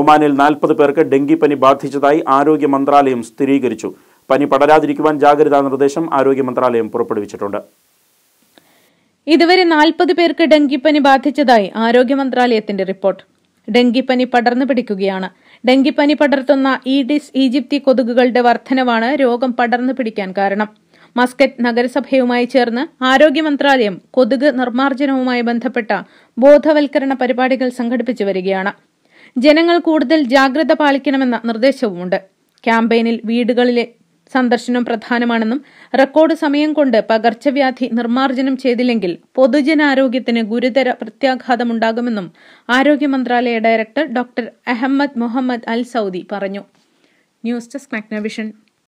ഒമാനിൽ നാൽപ്പത് പേർക്ക് ഡെങ്കിപ്പനി ബാധിച്ചതായി ആരോഗ്യ മന്ത്രാലയം സ്ഥിരീകരിച്ചു പനി പടരാതിരിക്കുവാൻ ജാഗ്രതാ നിർദ്ദേശം ആരോഗ്യ മന്ത്രാലയം പുറപ്പെടുവിച്ചിട്ടുണ്ട് ഇതുവരെ നാൽപ്പത് പേർക്ക് ഡെങ്കിപ്പനി ബാധിച്ചതായി ആരോഗ്യ മന്ത്രാലയത്തിന്റെ റിപ്പോർട്ട് ഡെങ്കിപ്പനി പടർന്നു പിടിക്കുകയാണ് ഡെങ്കിപ്പനി പടർത്തുന്ന ഈഡിസ് ഈജിപ്തി കൊതുകുകളുടെ വർധനവാണ് രോഗം പടർന്നു പിടിക്കാൻ കാരണം മസ്കറ്റ് നഗരസഭയുമായി ചേർന്ന് ആരോഗ്യ മന്ത്രാലയം കൊതുക് നിർമ്മാർജ്ജനവുമായി ബന്ധപ്പെട്ട ബോധവൽക്കരണ പരിപാടികൾ സംഘടിപ്പിച്ചു വരികയാണ് ജനങ്ങൾ കൂടുതൽ ജാഗ്രത പാലിക്കണമെന്ന നിർദ്ദേശവുമുണ്ട് ക്യാമ്പയിനിൽ വീടുകളിലെ സന്ദർശനം പ്രധാനമാണെന്നും റെക്കോർഡ് സമയം കൊണ്ട് പകർച്ചവ്യാധി നിർമ്മാർജ്ജനം ചെയ്തില്ലെങ്കിൽ പൊതുജനാരോഗ്യത്തിന് ഗുരുതര പ്രത്യാഘാതമുണ്ടാകുമെന്നും ആരോഗ്യ മന്ത്രാലയ director doctor Ahmed Mohammed Al Saudi പറഞ്ഞു ന്യൂസ് ഡെസ്ക് മഗ്നവിഷൻ